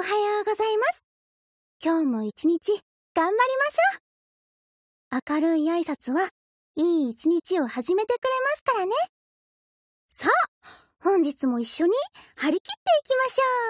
おはようございます。今日も一日頑張りましょう。明るい挨拶はいい一日を始めてくれますからね。さあ、本日も一緒に張り切っていきましょう。